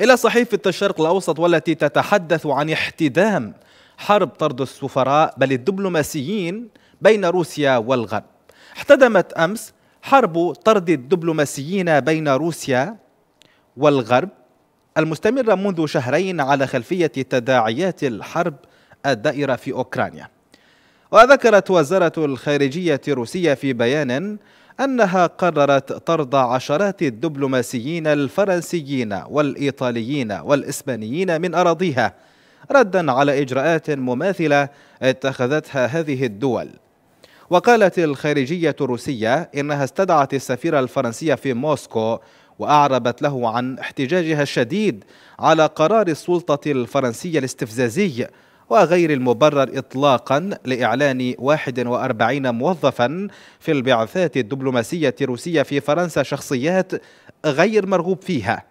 إلى صحيفة الشرق الأوسط والتي تتحدث عن احتدام حرب طرد السفراء بل الدبلوماسيين بين روسيا والغرب احتدمت أمس حرب طرد الدبلوماسيين بين روسيا والغرب المستمرة منذ شهرين على خلفية تداعيات الحرب الدائرة في أوكرانيا وذكرت وزارة الخارجية الروسية في بيان أنها قررت طرد عشرات الدبلوماسيين الفرنسيين والإيطاليين والإسبانيين من أراضيها ردا على إجراءات مماثلة اتخذتها هذه الدول وقالت الخارجية الروسية إنها استدعت السفير الفرنسي في موسكو وأعربت له عن احتجاجها الشديد على قرار السلطة الفرنسية الاستفزازي وغير المبرر إطلاقا لإعلان 41 موظفا في البعثات الدبلوماسية الروسية في فرنسا شخصيات غير مرغوب فيها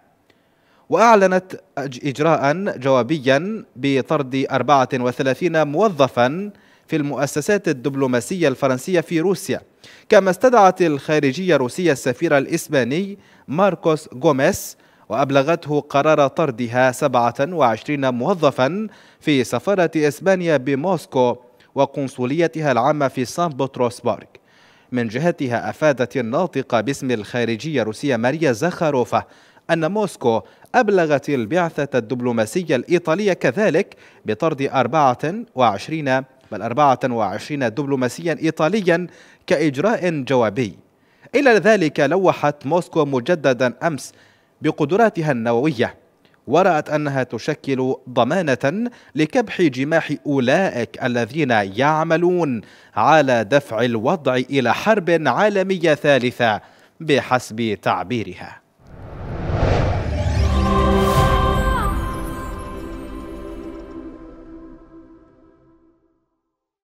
وأعلنت إجراء جوابيا بطرد 34 موظفا في المؤسسات الدبلوماسية الفرنسية في روسيا كما استدعت الخارجية الروسية السفير الإسباني ماركوس غوميس وأبلغته قرار طردها 27 موظفا في سفارة إسبانيا بموسكو وقنصليتها العامة في سان بطرسبرغ من جهتها أفادت الناطقة باسم الخارجية الروسية ماريا زخاروفا أن موسكو أبلغت البعثة الدبلوماسية الإيطالية كذلك بطرد 24 بل 24 دبلوماسيا إيطاليا كإجراء جوابي إلى ذلك لوحت موسكو مجددا أمس بقدراتها النوويه ورأت أنها تشكل ضمانة لكبح جماح أولئك الذين يعملون على دفع الوضع إلى حرب عالمية ثالثة بحسب تعبيرها